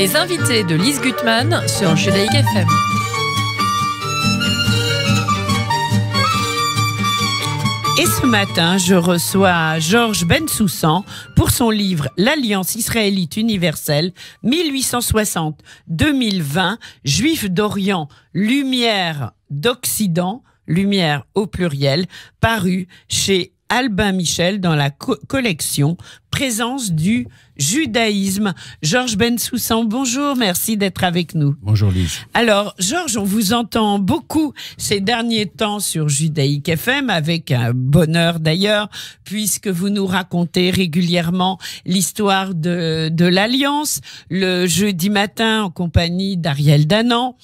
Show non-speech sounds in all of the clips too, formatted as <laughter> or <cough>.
Les invités de Lise Gutmann sur Judaïque FM. Et ce matin, je reçois Georges Bensoussan pour son livre L'Alliance israélite universelle 1860-2020, Juifs d'Orient, Lumière d'Occident, Lumière au pluriel, paru chez Albin Michel dans la collection Présence du judaïsme. Georges Bensoussan, bonjour, merci d'être avec nous. Bonjour Lise. Alors, Georges, on vous entend beaucoup ces derniers temps sur Judaïque FM, avec un bonheur d'ailleurs, puisque vous nous racontez régulièrement l'histoire de, l'Alliance. Le jeudi matin, en compagnie d'Ariel Danan,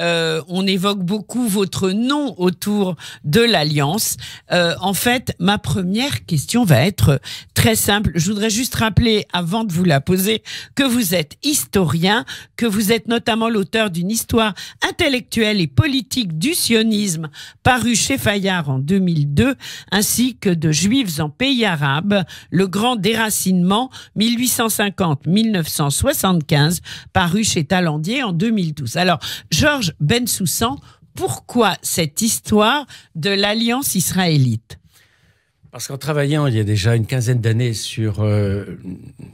euh, on évoque beaucoup votre nom autour de l'Alliance. Euh, en fait, ma première question va être très simple. Je voudrais juste rappeler, avant vous la posez, que vous êtes historien, que vous êtes notamment l'auteur d'une histoire intellectuelle et politique du sionisme parue chez Fayard en 2002, ainsi que de Juifs en pays arabe, le grand déracinement 1850-1975, paru chez Talandier en 2012. Alors, Georges Bensoussan, pourquoi cette histoire de l'alliance israélite parce qu'en travaillant il y a déjà une quinzaine d'années sur euh,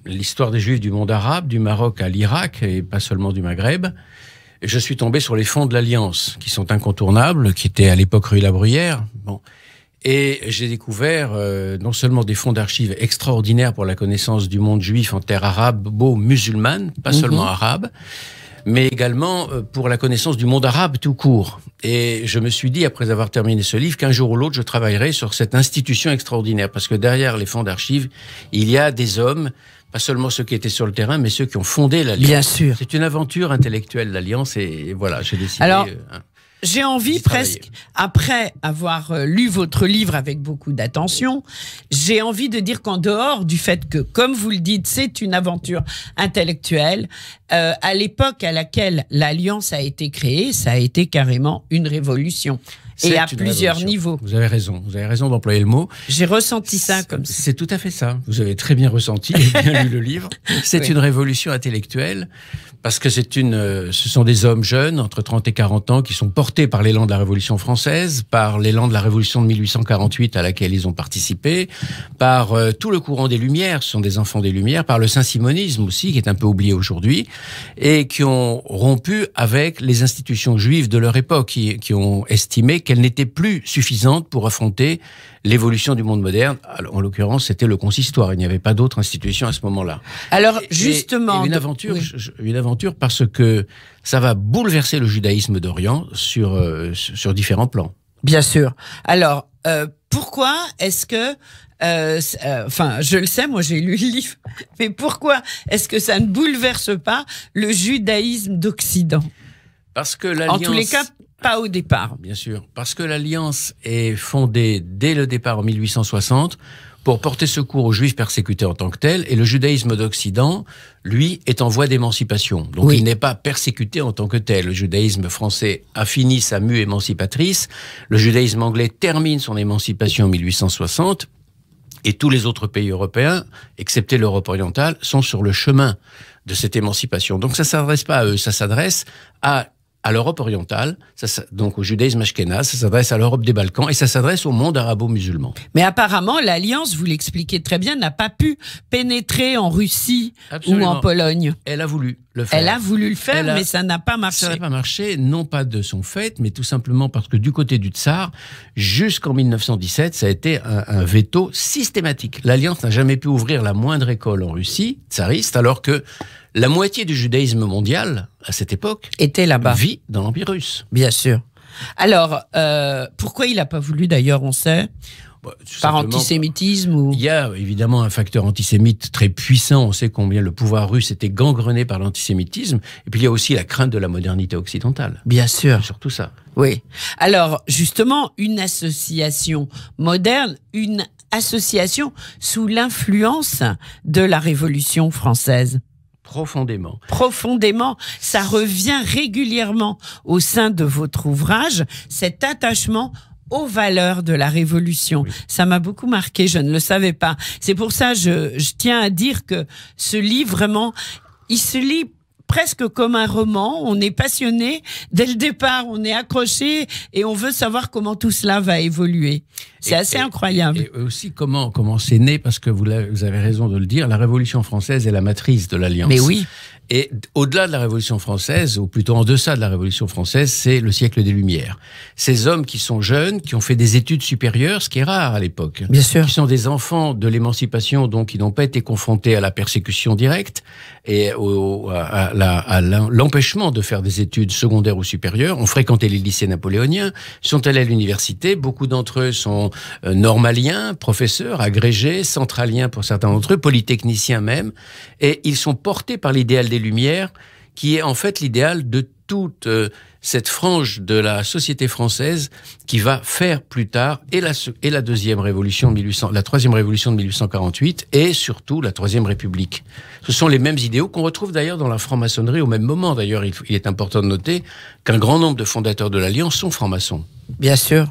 l'histoire des Juifs du monde arabe, du Maroc à l'Irak et pas seulement du Maghreb, je suis tombé sur les fonds de l'Alliance, qui sont incontournables, qui étaient à l'époque rue La Bruyère. Bon. Et j'ai découvert euh, non seulement des fonds d'archives extraordinaires pour la connaissance du monde juif en terre arabe, beau musulmane, pas mhm. seulement arabe, mais également euh, pour la connaissance du monde arabe tout court. Et je me suis dit, après avoir terminé ce livre, qu'un jour ou l'autre, je travaillerai sur cette institution extraordinaire, parce que derrière les fonds d'archives, il y a des hommes, pas seulement ceux qui étaient sur le terrain, mais ceux qui ont fondé l'Alliance. Bien sûr. C'est une aventure intellectuelle, l'Alliance, et voilà, j'ai décidé... Alors... Euh, hein. J'ai envie presque, après avoir euh, lu votre livre avec beaucoup d'attention, j'ai envie de dire qu'en dehors du fait que, comme vous le dites, c'est une aventure intellectuelle, euh, à l'époque à laquelle l'Alliance a été créée, ça a été carrément une révolution et à plusieurs niveaux. Vous avez raison, vous avez raison d'employer le mot. J'ai ressenti ça comme ça. C'est tout à fait ça. Vous avez très bien ressenti et bien lu le livre. <laughs> C'est une révolution intellectuelle parce que c'est une, euh, ce sont des hommes jeunes entre 30 et 40 ans qui sont portés par l'élan de la Révolution française, par l'élan de la Révolution de 1848 à laquelle ils ont participé, par euh, tout le courant des Lumières, ce sont des enfants des Lumières, par le Saint-Simonisme aussi qui est un peu oublié aujourd'hui et qui ont rompu avec les institutions juives de leur époque qui, qui ont estimé qu'elle n'était plus suffisante pour affronter l'évolution du monde moderne. en l'occurrence, c'était le consistoire. Il n'y avait pas d'autre institution à ce moment-là. Alors, justement. une aventure, une aventure parce que ça va bouleverser le judaïsme d'Orient sur, euh, sur différents plans. Bien sûr. Alors, euh, pourquoi est-ce que euh, enfin, je le sais, moi j'ai lu le livre, <laughs> mais pourquoi est-ce que ça ne bouleverse pas le judaïsme d'Occident Parce que l'alliance. tous les cas, pas au départ, bien sûr, parce que l'Alliance est fondée dès le départ en 1860 pour porter secours aux juifs persécutés en tant que tels, et le judaïsme d'Occident, lui, est en voie d'émancipation. Donc il n'est pas persécuté en tant que tel. Le judaïsme français a fini sa mue émancipatrice, le judaïsme anglais termine son émancipation en 1860, et tous les autres pays européens, excepté l'Europe orientale, sont sur le chemin de cette émancipation. Donc ça s'adresse pas à eux, ça s'adresse à à l'Europe orientale, ça, donc au judaïsme ashkénaze, ça s'adresse à l'Europe des Balkans et ça s'adresse au monde arabo-musulman. Mais apparemment, l'Alliance, vous l'expliquez très bien, n'a pas pu pénétrer en Russie ou en Pologne. Elle a voulu le faire. Elle a voulu le faire, mais ça n'a pas marché. Ça n'a pas marché, non pas de son fait, mais tout simplement parce que du côté du Tsar, jusqu'en 1917, ça a été un, un veto systématique. L'Alliance n'a jamais pu ouvrir la moindre école en Russie tsariste, alors que la moitié du judaïsme mondial, à cette époque, était là-bas. Vit dans l'Empire russe. Bien sûr. Alors, euh, pourquoi il n'a pas voulu, d'ailleurs, on sait bah, Par antisémitisme ou... Il y a évidemment un facteur antisémite très puissant. On sait combien le pouvoir russe était gangrené par l'antisémitisme. Et puis il y a aussi la crainte de la modernité occidentale. Bien sûr. Surtout ça. Oui. Alors justement, une association moderne, une association sous l'influence de la Révolution française. Profondément. Profondément, ça revient régulièrement au sein de votre ouvrage, cet attachement aux valeurs de la Révolution. Ça m'a beaucoup marqué, je ne le savais pas. C'est pour ça je, je tiens à dire que ce livre, vraiment, il se lit presque comme un roman. On est passionné dès le départ, on est accroché et on veut savoir comment tout cela va évoluer. C'est assez incroyable. Et, aussi comment comment c'est né parce que vous, vous avez raison de le dire, la Révolution française est la matrice de l'alliance. Mais oui. Et au-delà de la Révolution française, ou plutôt en deçà de la Révolution française, c'est le siècle des Lumières. Ces hommes qui sont jeunes, qui ont fait des études supérieures, ce qui est rare à l'époque. Bien sûr. Qui sont des enfants de l'émancipation, donc qui n'ont pas été confrontés à la persécution directe, et au, à, l'empêchement de faire des études secondaires ou supérieures, ont fréquenté les lycées napoléoniens, sont allés à l'université. Beaucoup d'entre eux sont euh, normaliens, professeurs, agrégés, centraliens pour certains d'entre eux, polytechniciens même. Et ils sont portés par l'idéal des Lumières, qui est en fait l'idéal de toute euh, cette frange de la société française qui va faire plus tard et la, et la deuxième révolution de 1800, la troisième révolution de 1848 et surtout la troisième république. Ce sont les mêmes idéaux qu'on retrouve d'ailleurs dans la franc-maçonnerie au même moment. D'ailleurs, il, il est important de noter qu'un grand nombre de fondateurs de l'Alliance sont francs-maçons. Bien sûr.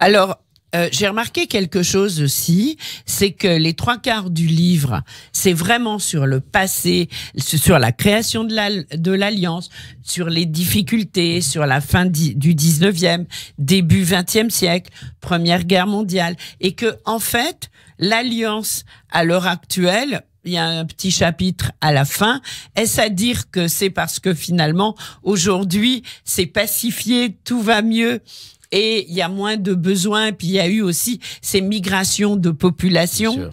Alors, euh, j'ai remarqué quelque chose aussi, c'est que les trois quarts du livre, c'est vraiment sur le passé, sur la création de l'Alliance, sur les difficultés, sur la fin du 19e, début 20e siècle, Première Guerre mondiale, et que en fait, l'Alliance à l'heure actuelle, il y a un petit chapitre à la fin. Est-ce à dire que c'est parce que finalement, aujourd'hui, c'est pacifié, tout va mieux et il y a moins de besoins. Puis il y a eu aussi ces migrations de population.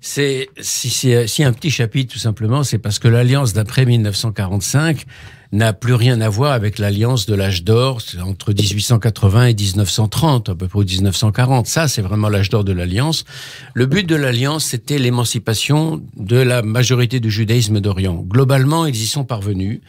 C'est si, si, euh, si un petit chapitre tout simplement, c'est parce que l'alliance d'après 1945 n'a plus rien à voir avec l'alliance de l'âge d'or entre 1880 et 1930, à peu près 1940. Ça, c'est vraiment l'âge d'or de l'alliance. Le but de l'alliance, c'était l'émancipation de la majorité du judaïsme d'Orient. Globalement, ils y sont parvenus.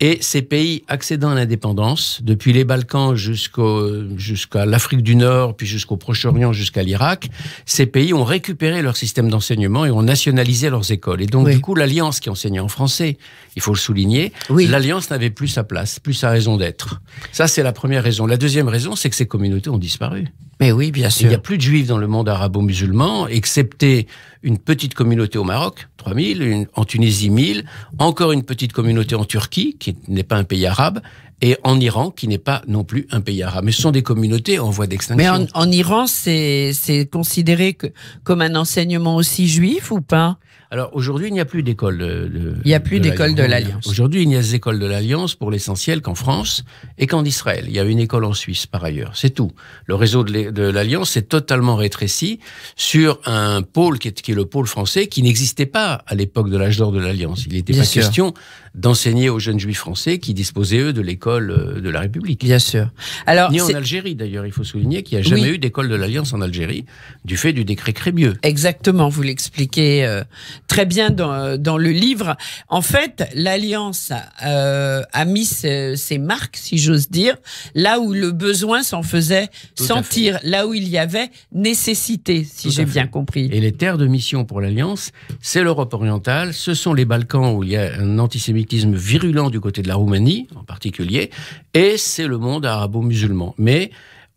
Et ces pays accédant à l'indépendance, depuis les Balkans jusqu'au, jusqu'à l'Afrique du Nord, puis jusqu'au Proche-Orient, jusqu'à l'Irak, ces pays ont récupéré leur système d'enseignement et ont nationalisé leurs écoles. Et donc, du coup, l'alliance qui enseignait en français, il faut le souligner, l'alliance n'avait plus sa place, plus sa raison d'être. Ça, c'est la première raison. La deuxième raison, c'est que ces communautés ont disparu. Mais oui, bien sûr. Il n'y a plus de juifs dans le monde arabo-musulman, excepté une petite communauté au Maroc, 3000, en Tunisie, 1000, encore une petite communauté en Turquie, qui n'est pas un pays arabe, et en Iran, qui n'est pas non plus un pays arabe. Mais ce sont des communautés en voie d'extinction. Mais en, Iran, c'est considéré comme un enseignement aussi juif ou pas alors aujourd'hui, il n'y a plus d'école de, Il n'y a plus d'école de l'Alliance. Aujourd'hui, il n'y a des écoles de l'Alliance pour l'essentiel qu'en France et qu'en Israël. Il y a une école en Suisse par ailleurs, c'est tout. Le réseau de l'Alliance s'est totalement rétréci sur un pôle qui est, qui est le pôle français qui n'existait pas à l'époque de l'âge d'or de l'Alliance. Il n'était pas question d'enseigner aux jeunes juifs français qui disposaient, eux, de l'école euh, de la République. Bien sûr. Alors, Ni en Algérie, d'ailleurs. Il faut souligner qu'il n'y a jamais eu d'école de l'Alliance en Algérie du fait du décret Crémieux. Exactement. Vous l'expliquez euh, très bien dans, euh, dans, le livre. En fait, l'Alliance a mis ses, marques, si j'ose dire, là où le besoin s'en faisait sentir, là où il y avait nécessité, si j'ai bien compris. Et les terres de mission pour l'Alliance, c'est l'Europe orientale, ce sont les Balkans où il y a un antisémitisme virulent du côté de la Roumanie en particulier, et c'est le monde arabo-musulman. Mais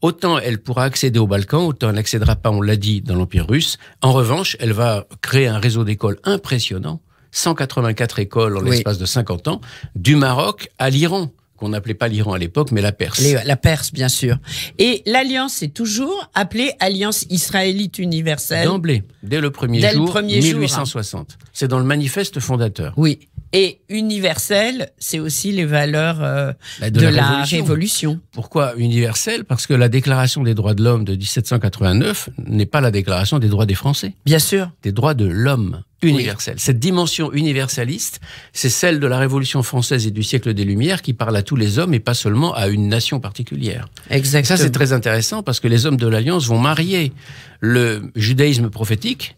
Autant elle pourra accéder aux Balkans, autant elle n'accédera pas, on l'a dit, dans l'Empire russe. En revanche, elle va créer un réseau d'écoles impressionnant, 184 écoles en l'espace de 50 ans, du Maroc à l'Iran qu'on n'appelait pas l'Iran à l'époque, mais la Perse. la Perse, bien sûr. Et l'alliance est toujours appelée Alliance israélite universelle. D'emblée, dès le premier dès jour, 1860. Hein. C'est dans le manifeste fondateur. Oui. Et universel, c'est aussi les valeurs euh, de, la, révolution. Pourquoi universel Parce que la Déclaration des droits de l'homme de 1789 n'est pas la Déclaration des droits des Français. Bien sûr. Des droits de l'homme universel. Cette dimension universaliste, c'est celle de la Révolution française et du siècle des Lumières qui parle à tous les hommes et pas seulement à une nation particulière. Exactement. ça, c'est très intéressant parce que les hommes de l'Alliance vont marier le judaïsme prophétique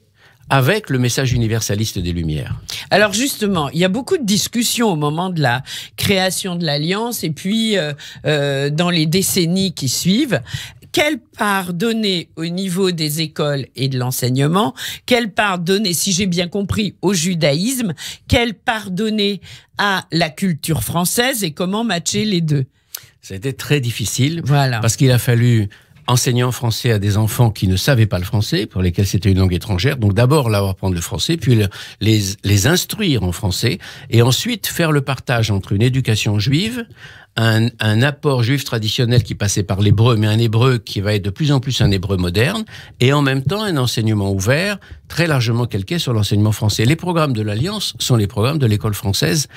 avec le message universaliste des Lumières. Alors justement, il y a beaucoup de discussions au moment de la création de l'Alliance et puis euh, euh, dans les décennies qui suivent. Quelle part donner au niveau des écoles et de l'enseignement Quelle part donner, si j'ai bien compris, au judaïsme Quelle part donner à la culture française Et comment matcher les deux C'était très difficile. Voilà. Parce qu'il a fallu enseignant français à des enfants qui ne savaient pas le français, pour lesquels c'était une langue étrangère. Donc d'abord leur apprendre le français, puis les, les instruire en français, et ensuite faire le partage entre une éducation juive, un, apport juif traditionnel qui passait par l'hébreu, mais un hébreu qui va être de plus en plus un hébreu moderne, et en même temps un enseignement ouvert, très largement calqué sur l'enseignement français. Les programmes de l'Alliance sont les programmes de l'école française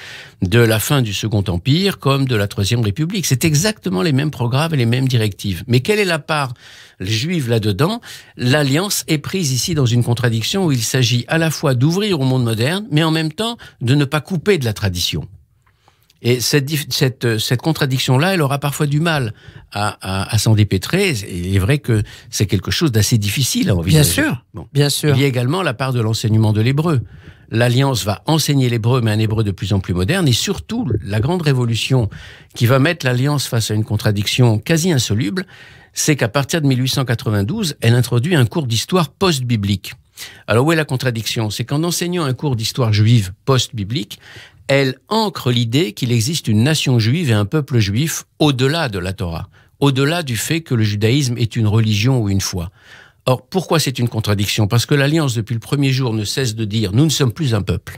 de la fin du Second Empire comme de la Troisième République. C'est exactement les mêmes programmes et les mêmes directives. Mais quelle est la part juive là-dedans L'Alliance est prise ici dans une contradiction où il s'agit à la fois d'ouvrir au monde moderne, mais en même temps de ne pas couper de la tradition. Et cette, cette, cette contradiction-là, elle aura parfois du mal à, à, à s'en dépêtrer. il est vrai que c'est quelque chose d'assez difficile à envisager. Bien sûr, bien sûr. Il y a également la part de l'enseignement de l'hébreu. L'Alliance va enseigner l'hébreu, mais un hébreu de plus en plus moderne, et surtout la grande révolution qui va mettre l'Alliance face à une contradiction quasi insoluble, c'est qu'à partir de 1892, elle introduit un cours d'histoire post-biblique. Alors où est la contradiction C'est qu'en enseignant un cours d'histoire juive post-biblique, elle ancre l'idée qu'il existe une nation juive et un peuple juif au-delà de la Torah, au-delà du fait que le judaïsme est une religion ou une foi. Or, pourquoi c'est une contradiction Parce que l'Alliance, depuis le premier jour, ne cesse de dire ⁇ nous ne sommes plus un peuple ⁇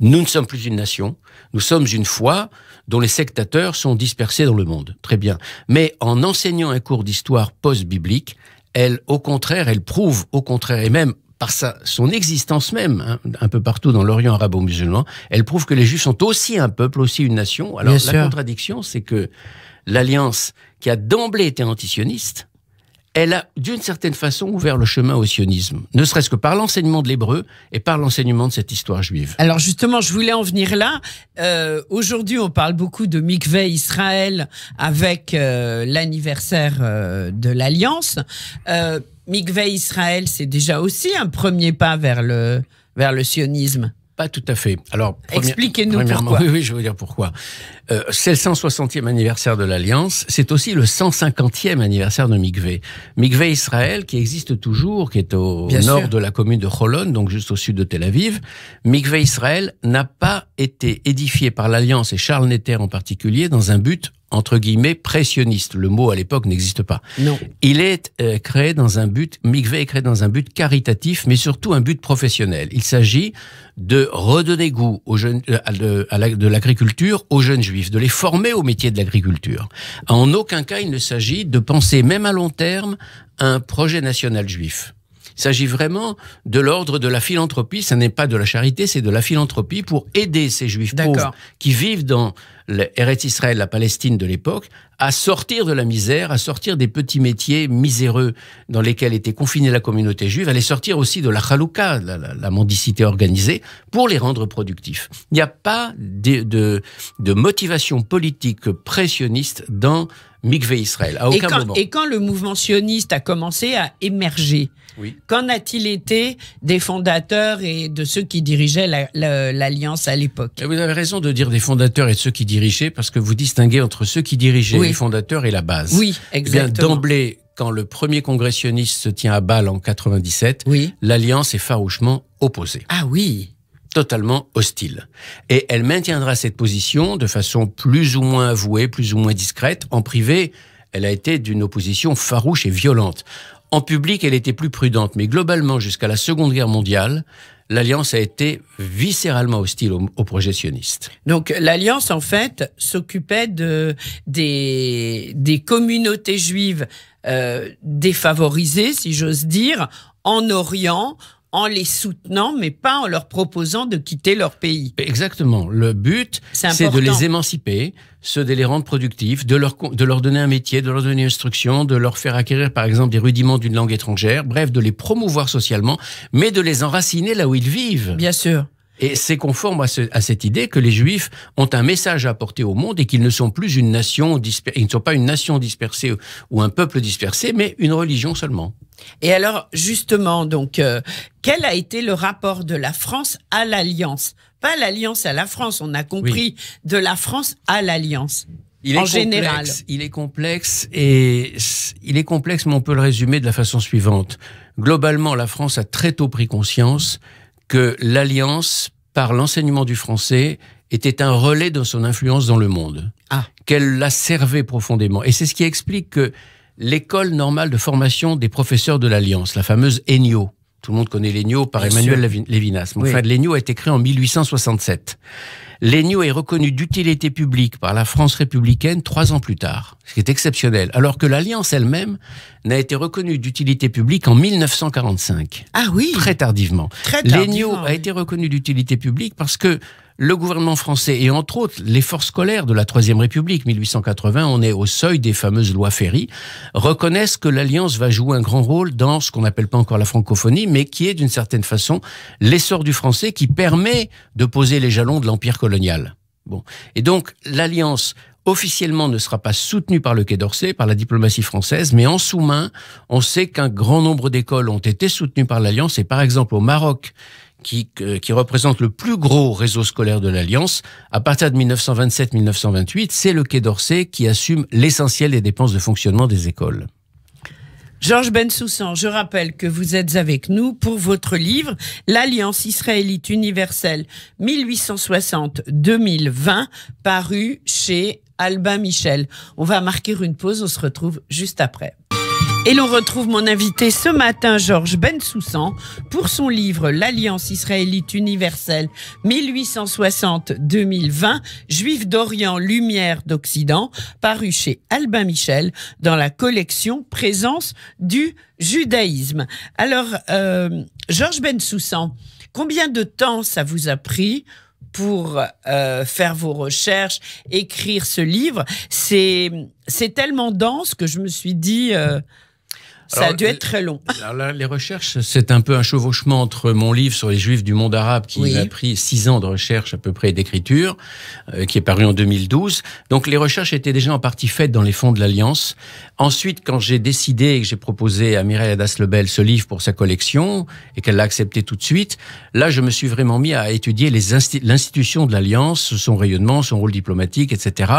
nous ne sommes plus une nation, nous sommes une foi dont les sectateurs sont dispersés dans le monde. Très bien. Mais en enseignant un cours d'histoire post-biblique, elle, au contraire, elle prouve, au contraire, et même par sa, son existence même, hein, un peu partout dans l'Orient arabo-musulman, elle prouve que les Juifs sont aussi un peuple, aussi une nation. Alors la contradiction, c'est que l'alliance qui a d'emblée été antisioniste, elle a d'une certaine façon ouvert le chemin au sionisme, ne serait-ce que par l'enseignement de l'hébreu et par l'enseignement de cette histoire juive. Alors justement, je voulais en venir là. Euh, aujourd'hui, on parle beaucoup de Mikveh Israël avec euh, l'anniversaire euh, de l'Alliance. Mikve Israël, c'est déjà aussi un premier pas vers le, vers le sionisme. Pas tout à fait. Alors, expliquez-nous pourquoi. <laughs> Oui, oui, je veux dire pourquoi. Euh, c'est le 160e anniversaire de l'Alliance, c'est aussi le 150e anniversaire de Mikveh. Mikveh Israël, qui existe toujours, qui est au nord de la commune de Holon, donc juste au sud de Tel Aviv, Mikveh Israël n'a pas été édifié par l'Alliance et Charles Netter en particulier dans un but entre guillemets pressionniste. Le mot à l'époque n'existe pas. Non. Il est euh, créé dans un but, Mikveh est créé dans un but caritatif, mais surtout un but professionnel. Il s'agit de redonner goût aux jeunes, euh, de, l'agriculture aux jeunes juifs de les former au métier de l'agriculture. En aucun cas, il ne s'agit de penser, même à long terme, à un projet national juif. Il s'agit vraiment de l'ordre de la philanthropie. Ce n'est pas de la charité, c'est de la philanthropie pour aider ces juifs pauvres qui vivent dans l'Eretz Israël, la Palestine de l'époque, à sortir de la misère, à sortir des petits métiers miséreux dans lesquels était confinée la communauté juive, à les sortir aussi de la chalouka, la, la, mendicité organisée, pour les rendre productifs. Il n'y a pas de, de, motivation politique pressionniste dans Mikveh Israël, à aucun et quand, moment. Et quand le mouvement sioniste a commencé à émerger, qu'en a-t-il été des fondateurs et de ceux qui dirigeaient l'Alliance à l'époque Vous avez raison de dire des fondateurs et de ceux qui dirigeaient, parce que vous distinguez entre ceux qui dirigeaient oui. les fondateurs et la base. Oui, eh bien, d'emblée, quand le premier congressionniste se tient à Bâle en 97, l'alliance est farouchement opposée. Ah oui totalement hostile. Et elle maintiendra cette position de façon plus ou moins avouée, plus ou moins discrète. En privé, elle a été d'une opposition farouche et violente. En public, elle était plus prudente, mais globalement, jusqu'à la Seconde Guerre mondiale, l'Alliance a été viscéralement hostile au, au Donc l'Alliance, en fait, s'occupait de, des, des, communautés juives euh, défavorisées, si j'ose dire, en Orient, en les soutenant, mais pas en leur proposant de quitter leur pays. Exactement. Le but, c'est de les émanciper, ceux de les rendre productifs, de leur, donner un métier, de leur donner une instruction, de leur faire acquérir par exemple des rudiments d'une langue étrangère, bref, de les promouvoir socialement, mais de les enraciner là où ils vivent. Bien sûr. Et c'est conforme à, cette idée que les Juifs ont un message à apporter au monde et qu'ils ne sont plus une nation ils ne sont pas une nation dispersée ou un peuple dispersé, mais une religion seulement. Et alors, justement, donc, euh, quel a été le rapport de la France à l'Alliance Pas l'Alliance à la France, on a compris, de la France à l'Alliance. Il Il est complexe et il est complexe, mais on peut le résumer de la façon suivante. Globalement, la France a très tôt pris conscience que l'Alliance, par l'enseignement du français, était un relais de son influence dans le monde, ah. qu'elle la servait profondément. Et c'est ce qui explique que l'école normale de formation des professeurs de l'Alliance, la fameuse ENIO, tout le monde connaît l'ENIO par Emmanuel Lévinas, mais oui. a été créé en 1867 l'ENIO est reconnu d'utilité publique par la France républicaine trois ans plus tard, ce qui est exceptionnel, alors que l'Alliance elle-même n'a été reconnue d'utilité publique en 1945. Ah oui Très tardivement. Très a été reconnu d'utilité publique parce que le gouvernement français et entre autres les forces scolaires de la Troisième République, 1880, on est au seuil des fameuses lois Ferry, reconnaissent que l'Alliance va jouer un grand rôle dans ce qu'on n'appelle pas encore la francophonie, mais qui est d'une certaine façon l'essor du français qui permet de poser les jalons de l'empire colonial. Bon. Et donc, l'Alliance, officiellement ne sera pas soutenue par le Quai d'Orsay, par la diplomatie française, mais en sous-main, on sait qu'un grand nombre d'écoles ont été soutenues par l'Alliance et par exemple au Maroc, qui, euh, qui représente le plus gros réseau scolaire de l'Alliance, à partir de 1927-1928, c'est le Quai d'Orsay qui assume l'essentiel des dépenses de fonctionnement des écoles. Georges Bensoussan, je rappelle que vous êtes avec nous pour votre livre L'Alliance israélite universelle 1860-2020, paru chez Albin Michel. On va marquer une pause, on se retrouve juste après. Et l'on retrouve mon invité ce matin, Georges Bensoussan, pour son livre L'Alliance israélite universelle 1860-2020, Juif d'Orient, Lumière d'Occident, paru chez Albin Michel dans la collection Présence du judaïsme. Alors, euh, Georges Bensoussan, combien de temps ça vous a pris pour euh, faire vos recherches, écrire ce livre C'est tellement dense que je me suis dit... Euh, ça a dû euh, être très long. <laughs> Alors les recherches, c'est un peu un chevauchement entre mon livre sur les Juifs du monde arabe, qui m'a a pris six ans de recherche à peu près d'écriture, euh, qui est paru en 2012. Donc les recherches étaient déjà en partie faites dans les fonds de l'Alliance. Ensuite, quand j'ai décidé et que j'ai proposé à Mireille Adas-Lebel ce livre pour sa collection, et qu'elle l'a accepté tout de suite, là, je me suis vraiment mis à étudier l'institution de l'Alliance, son rayonnement, son rôle diplomatique, etc.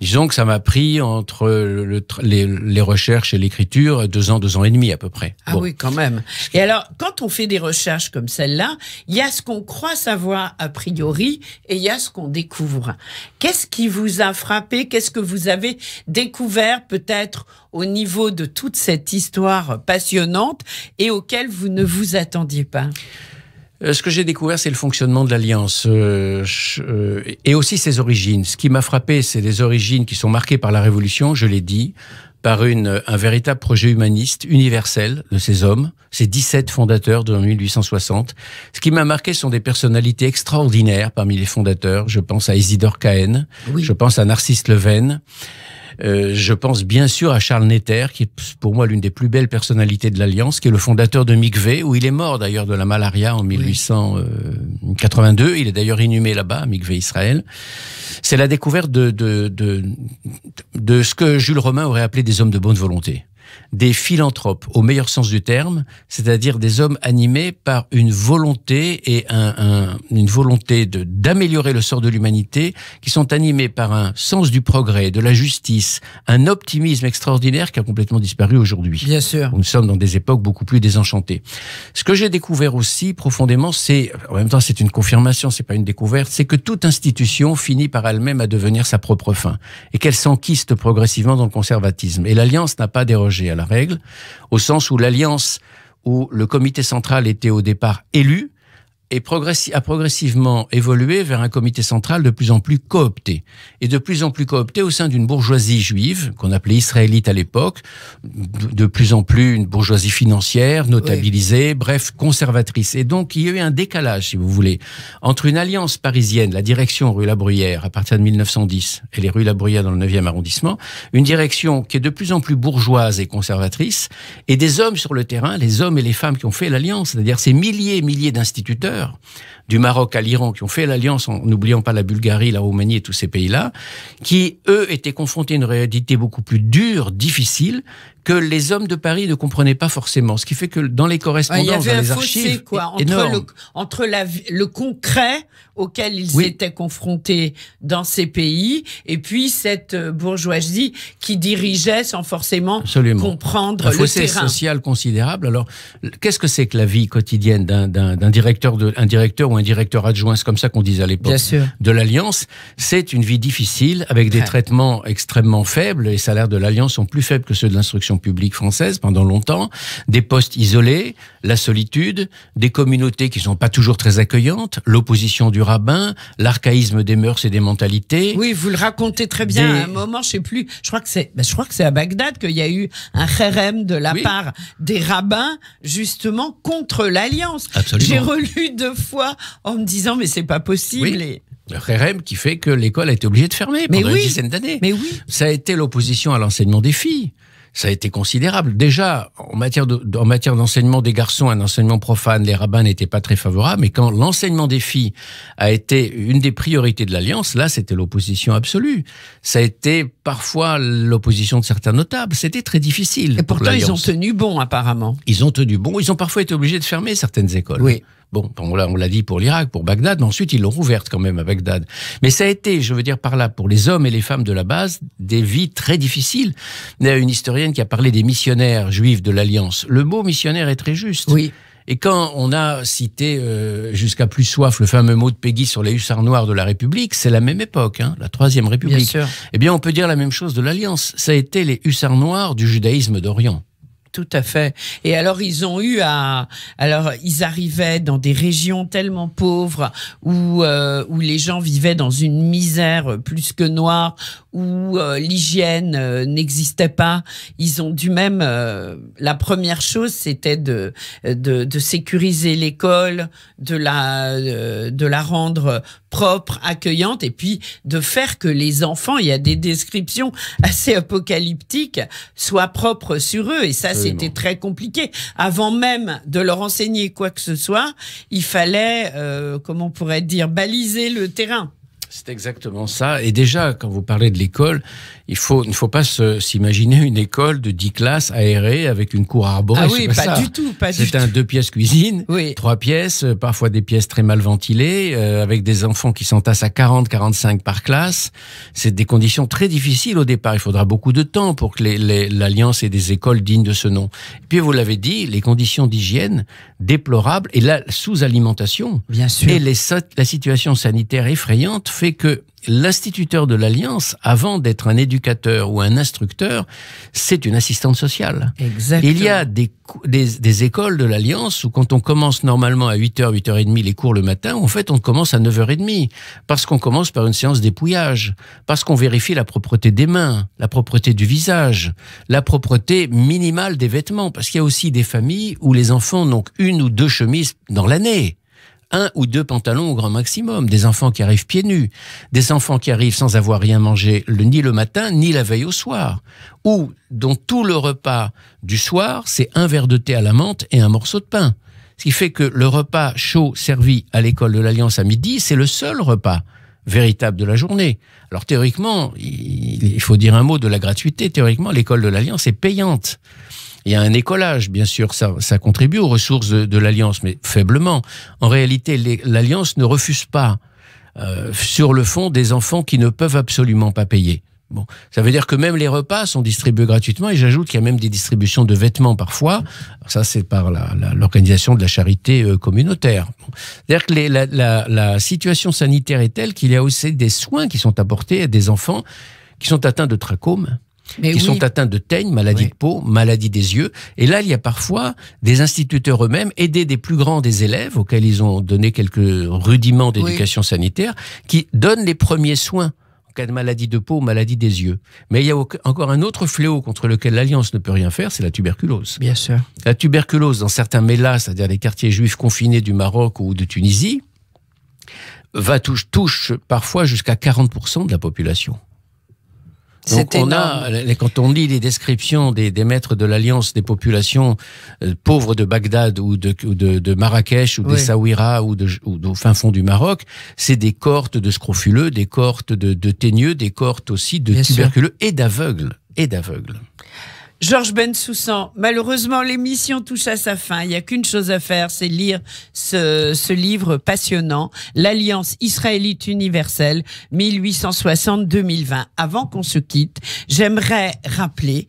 Disons que ça m'a pris entre le, les, recherches et l'écriture deux ans de deux ans et demi à peu près. Ah oui, quand même. Et alors, quand on fait des recherches comme celle-là, il y a ce qu'on croit savoir a priori et il y a ce qu'on découvre. Qu'est-ce qui vous a frappé Qu'est-ce que vous avez découvert peut-être au niveau de toute cette histoire passionnante et auquel vous ne vous attendiez pas euh, ce que j'ai découvert, c'est le fonctionnement de l'Alliance euh, euh, et aussi ses origines. Ce qui m'a frappé, c'est des origines qui sont marquées par la Révolution, je l'ai dit, par une, un véritable projet humaniste universel de ces hommes, ces 17 fondateurs de 1860. Ce qui m'a marqué sont des personnalités extraordinaires parmi les fondateurs. Je pense à Isidore Cahen, je pense à Narcisse Leven. Euh, je pense bien sûr à Charles Netter, qui est pour moi l'une des plus belles personnalités de l'Alliance, qui est le fondateur de MICVE, où il est mort d'ailleurs de la malaria en 1882. Euh, il est d'ailleurs inhumé là-bas, à Israël. C'est la découverte de, de, de ce que Jules Romain aurait appelé des hommes de bonne volonté des philanthropes au meilleur sens du terme, c'est-à-dire des hommes animés par une volonté et un, une volonté de d'améliorer le sort de l'humanité, qui sont animés par un sens du progrès, de la justice, un optimisme extraordinaire qui a complètement disparu aujourd'hui. Bien sûr. Nous sommes dans des époques beaucoup plus désenchantées. Ce que j'ai découvert aussi profondément, c'est en même temps c'est une confirmation, c'est pas une découverte, c'est que toute institution finit par elle-même à devenir sa propre fin et qu'elle s'enquiste progressivement dans le conservatisme. Et l'alliance n'a pas dérogé à la règle, au sens où l'alliance où le comité central était au départ élu, et a progressivement évolué vers un comité central de plus en plus coopté, et de plus en plus coopté au sein d'une bourgeoisie juive, qu'on appelait israélite à l'époque, de plus en plus une bourgeoisie financière, notabilisée, bref, conservatrice. Et donc, il y a eu un décalage, si vous voulez, entre une alliance parisienne, la direction rue La Bruyère, à partir de 1910, et les rues La Bruyère dans le 9e arrondissement, une direction qui est de plus en plus bourgeoise et conservatrice, et des hommes sur le terrain, les hommes et les femmes qui ont fait l'alliance, c'est-à-dire ces milliers et milliers d'instituteurs, du Maroc à l'Iran qui ont fait l'alliance, en n'oubliant pas la Bulgarie, la Roumanie et tous ces pays-là, qui, eux, étaient confrontés à une réalité beaucoup plus dure, difficile, que les hommes de Paris ne comprenaient pas forcément. Ce qui fait que dans les correspondances, il y avait dans les un archives, fossé, quoi, entre, le, le concret auquel ils étaient confrontés dans ces pays et puis cette euh, bourgeoisie qui dirigeait sans forcément Absolument. comprendre un le fossé terrain. social considérable. Alors, qu'est-ce que c'est que la vie quotidienne d'un directeur, directeur ou un directeur adjoint C'est comme ça qu'on disait à l'époque de l'Alliance. C'est une vie difficile avec des traitements extrêmement faibles. Les salaires de l'Alliance sont plus faibles que ceux de l'instruction publique française pendant longtemps, des postes isolés, la solitude, des communautés qui sont pas toujours très accueillantes, l'opposition du rabbin, l'archaïsme des mœurs et des mentalités. Oui, vous le racontez très bien. À un moment, je sais plus, je crois que c'est, ben, je crois que c'est à Bagdad qu'il y a eu un harem de la part des rabbins, justement, contre l'Alliance. J'ai relu deux fois en me disant, mais c'est pas possible. Le RRM qui fait que l'école a été obligée de fermer pendant oui, une dizaine d'années. Mais oui. Ça a été l'opposition à l'enseignement des filles ça a été considérable. Déjà, en matière d'enseignement des garçons, un enseignement profane, les rabbins n'étaient pas très favorables. Mais quand l'enseignement des filles a été une des priorités de l'alliance, là, c'était l'opposition absolue. Ça a été parfois l'opposition de certains notables. C'était très difficile. Et pourtant, ils ont tenu bon, apparemment. Ils ont tenu bon. Ils ont parfois été obligés de fermer certaines écoles. Oui. Bon, on l'a dit pour l'Irak, pour Bagdad, mais ensuite ils l'ont rouverte quand même à Bagdad. Mais ça a été, je veux dire par là, pour les hommes et les femmes de la base, des vies très difficiles. Il y a une historienne qui a parlé des missionnaires juifs de l'Alliance. Le mot missionnaire est très juste. Oui. Et quand on a cité euh, jusqu'à plus soif le fameux mot de Peggy sur les hussards noirs de la République, c'est la même époque, hein, la Troisième République. Bien Eh bien, on peut dire la même chose de l'Alliance. Ça a été les hussards noirs du judaïsme d'Orient tout à fait. Et alors ils ont eu à, alors ils arrivaient dans des régions tellement pauvres où euh, où les gens vivaient dans une misère plus que noire, où euh, l'hygiène euh, n'existait pas. Ils ont dû même la première chose c'était de, de, de sécuriser l'école, de la de la rendre propre, accueillante, et puis de faire que les enfants, il y a des descriptions assez apocalyptiques, soient propres sur eux. Et ça, c'était très compliqué. Avant même de leur enseigner quoi que ce soit, il fallait, euh, comment on pourrait dire, baliser le terrain. C'est exactement ça. Et déjà, quand vous parlez de l'école, il faut, ne faut pas s'imaginer une école de 10 classes aérées avec une cour arborée. Ah oui, pas, pas du tout, C'est un deux pièces cuisine, oui. trois pièces, euh, parfois des pièces très mal ventilées, euh, avec des enfants qui s'entassent à 40, 45 par classe. C'est des conditions très difficiles au départ. Il faudra beaucoup de temps pour que l'Alliance ait des écoles dignes de ce nom. Et puis, vous l'avez dit, les conditions d'hygiène déplorables et la sous-alimentation. Bien sûr. Et la situation sanitaire effrayante que l'instituteur de l'alliance, avant d'être un éducateur ou un instructeur, c'est une assistante sociale. Il y a des, des écoles de l'alliance où quand on commence normalement à 8h, 8h30 les cours le matin, en fait on commence à 9h30 parce qu'on commence par une séance d'épouillage, parce qu'on vérifie la propreté des mains, la propreté du visage, la propreté minimale des vêtements, parce qu'il y a aussi des familles où les enfants n'ont qu'une ou deux chemises dans l'année un ou deux pantalons au grand maximum, des enfants qui arrivent pieds nus, des enfants qui arrivent sans avoir rien mangé ni le matin ni la veille au soir, ou dont tout le repas du soir, c'est un verre de thé à la menthe et un morceau de pain. Ce qui fait que le repas chaud servi à l'école de l'Alliance à midi, c'est le seul repas véritable de la journée. Alors théoriquement, il faut dire un mot de la gratuité, théoriquement l'école de l'Alliance est payante. Il y a un écolage, bien sûr, ça, contribue aux ressources de, l'Alliance, mais faiblement. En réalité, l'Alliance ne refuse pas, euh, sur le fond, des enfants qui ne peuvent absolument pas payer. Bon, ça veut dire que même les repas sont distribués gratuitement et j'ajoute qu'il y a même des distributions de vêtements parfois. ça, c'est par l'organisation de la charité euh, communautaire. C'est-à-dire que la, la, situation sanitaire est telle qu'il y a aussi des soins qui sont apportés à des enfants qui sont atteints de trachome, mais sont atteints de teigne, maladie de peau, maladie des yeux. Et là, il y a parfois des instituteurs eux-mêmes, aidés des plus grands des élèves, auxquels ils ont donné quelques rudiments d'éducation sanitaire, qui donnent les premiers soins en cas de maladie de peau, maladie des yeux. Mais il y a encore un autre fléau contre lequel l'Alliance ne peut rien faire, c'est la tuberculose. Bien sûr. La tuberculose, dans certains mélas, c'est-à-dire les quartiers juifs confinés du Maroc ou de Tunisie, va touche, touche parfois jusqu'à 40% de la population. Donc on a, quand on lit les descriptions des, maîtres de l'alliance des populations euh, pauvres de Bagdad ou de, Marrakech ou de des Saouira ou, de, au fin fond du Maroc, c'est des cohortes de scrofuleux, des cohortes de, de teigneux, des cohortes aussi de tuberculeux et d'aveugles et d'aveugles. Georges Bensoussan, malheureusement, l'émission touche à sa fin. Il n'y a qu'une chose à faire, c'est lire ce, ce, livre passionnant, L'Alliance israélite universelle 1860-2020. Avant qu'on se quitte, j'aimerais rappeler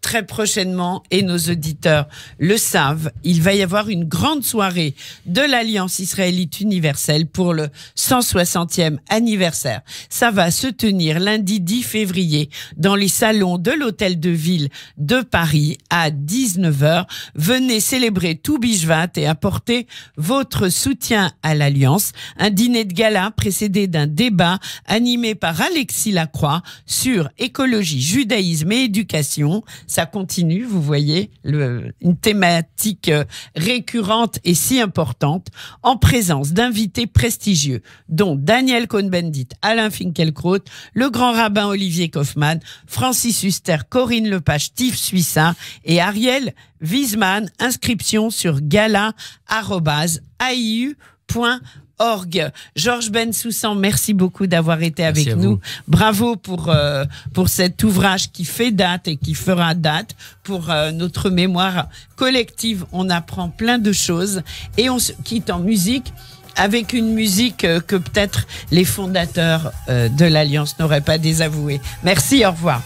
très prochainement, et nos auditeurs le savent, il va y avoir une grande soirée de l'Alliance israélite universelle pour le 160e anniversaire. Ça va se tenir lundi 10 février dans les salons de l'Hôtel de Ville de Paris à 19h. Venez célébrer tout Bijvat et apporter votre soutien à l'Alliance. Un dîner de gala précédé d'un débat animé par Alexis Lacroix sur écologie, judaïsme et éducation ça continue, vous voyez, une thématique euh, récurrente et si importante en présence d'invités prestigieux, dont Daniel Cohn-Bendit, Alain Finkielkraut, le grand rabbin Olivier Kaufmann, Francis Huster, Corinne Lepage, Tiff Suissin et Ariel Wiesmann. Inscription sur gala.aiu.com org. Georges Bensoussan, merci beaucoup d'avoir été avec nous. Bravo pour, euh, pour cet ouvrage qui fait date et qui fera date pour euh, notre mémoire collective. On apprend plein de choses et on se quitte en musique avec une musique euh, que peut-être les fondateurs de l'Alliance n'auraient pas désavouée. Merci, au revoir.